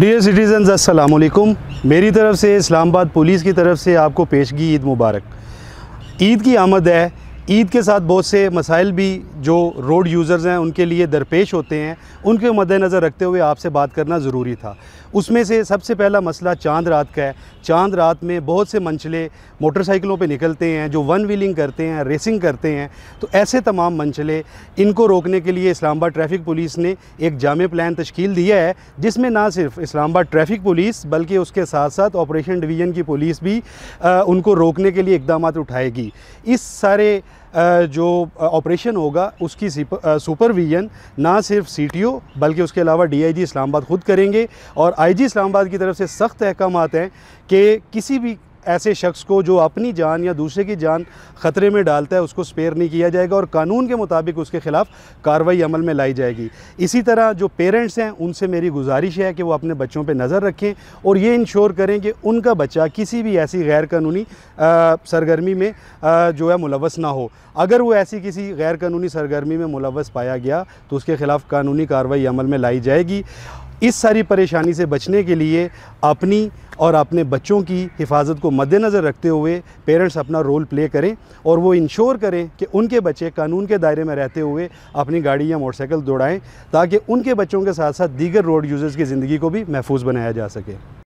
dear citizens असलकुम मेरी तरफ़ से इस्लामाबाद पुलिस की तरफ से आपको पेशगी ईद मुबारक ईद की आमद है ईद के साथ बहुत से मसाइल भी जो रोड यूज़र्स हैं उनके लिए दरपेश होते हैं उनके मद्देनज़र रखते हुए आपसे बात करना ज़रूरी था उसमें से सबसे पहला मसला चांद रात का है चांद रात में बहुत से मंचले मोटरसाइकिलों पे निकलते हैं जो वन व्हीलिंग करते हैं रेसिंग करते हैं तो ऐसे तमाम मंचले इनको रोकने के लिए इस्लामाबाद ट्रैफिक पुलिस ने एक जाम प्लान तश्कील दिया है जिसमें ना सिर्फ इस्लामाबाद ट्रैफिक पुलिस बल्कि उसके साथ साथ ऑपरेशन डिवीज़न की पुलिस भी आ, उनको रोकने के लिए इकदाम उठाएगी इस सारे जो ऑपरेशन होगा उसकी सुपरविज़न ना सिर्फ सीटीओ बल्कि उसके अलावा डीआईजी इस्लामाबाद खुद करेंगे और आईजी इस्लामाबाद की तरफ से सख्त अहकाम हैं कि किसी भी ऐसे शख्स को जो अपनी जान या दूसरे की जान ख़तरे में डालता है उसको स्पेयर नहीं किया जाएगा और कानून के मुताबिक उसके ख़िलाफ़ कार्रवाई अमल में लाई जाएगी इसी तरह जो पेरेंट्स हैं उनसे मेरी गुजारिश है कि वो अपने बच्चों पर नज़र रखें और ये इंश्योर करें कि उनका बच्चा किसी भी ऐसी गैर कानूनी सरगर्मी में आ, जो है मुलवस ना हो अगर वो ऐसी किसी गैर कानूनी सरगर्मी में मुलवस पाया गया तो उसके ख़िलाफ़ कानूनी कार्रवाई अमल में लाई जाएगी इस सारी परेशानी से बचने के लिए अपनी और अपने बच्चों की हिफाजत को मद्देनज़र रखते हुए पेरेंट्स अपना रोल प्ले करें और वो इंश्योर करें कि उनके बच्चे कानून के दायरे में रहते हुए अपनी गाड़ी या मोटरसाइकिल दौड़ाएँ ताकि उनके बच्चों के साथ साथ दीगर रोड यूज़र्स की ज़िंदगी को भी महफूज बनाया जा सके